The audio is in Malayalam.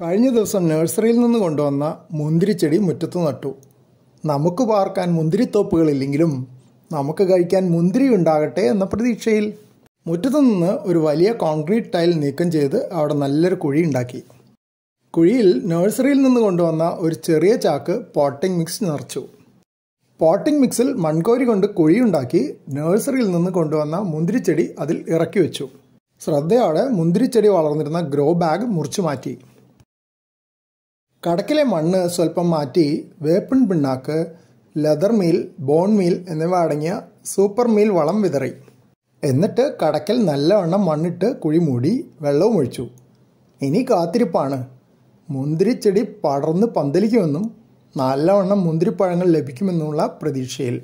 കഴിഞ്ഞ ദിവസം നഴ്സറിയിൽ നിന്ന് കൊണ്ടുവന്ന മുന്തിരിച്ചെടി മുറ്റത്ത് നട്ടു നമുക്ക് പാർക്കാൻ മുന്തിരിത്തോപ്പുകളില്ലെങ്കിലും നമുക്ക് കഴിക്കാൻ മുന്തിരി ഉണ്ടാകട്ടെ എന്ന പ്രതീക്ഷയിൽ മുറ്റത്തു നിന്ന് ഒരു വലിയ കോൺക്രീറ്റ് ടൈൽ നീക്കം ചെയ്ത് അവിടെ നല്ലൊരു കുഴി ഉണ്ടാക്കി കുഴിയിൽ നഴ്സറിയിൽ നിന്ന് കൊണ്ടുവന്ന ഒരു ചെറിയ ചാക്ക് പോട്ടിംഗ് മിക്സ് നിറച്ചു പോട്ടിംഗ് മിക്സിൽ മൺകോരി കൊണ്ട് കുഴിയുണ്ടാക്കി നഴ്സറിയിൽ നിന്ന് കൊണ്ടുവന്ന മുന്തിരിച്ചെടി അതിൽ ഇറക്കി വെച്ചു ശ്രദ്ധയോടെ മുന്തിരിച്ചെടി വളർന്നിരുന്ന ഗ്രോ ബാഗ് മുറിച്ചു മാറ്റി കടക്കിലെ മണ്ണ് സ്വല്പം മാറ്റി വേപ്പിൻ പിണ്ണാക്ക് ലെതർ മീൽ ബോൺ മീൽ എന്നിവ അടങ്ങിയ സൂപ്പർ മീൽ വളം വിതറി എന്നിട്ട് കടക്കൽ നല്ലവണ്ണം മണ്ണിട്ട് കുഴി മൂടി വെള്ളവും ഒഴിച്ചു ഇനി കാത്തിരിപ്പാണ് മുന്തിരിച്ചെടി പടർന്ന് പന്തലിക്കുമെന്നും നല്ലവണ്ണം മുന്തിരിപ്പഴങ്ങൾ ലഭിക്കുമെന്നുള്ള പ്രതീക്ഷയിൽ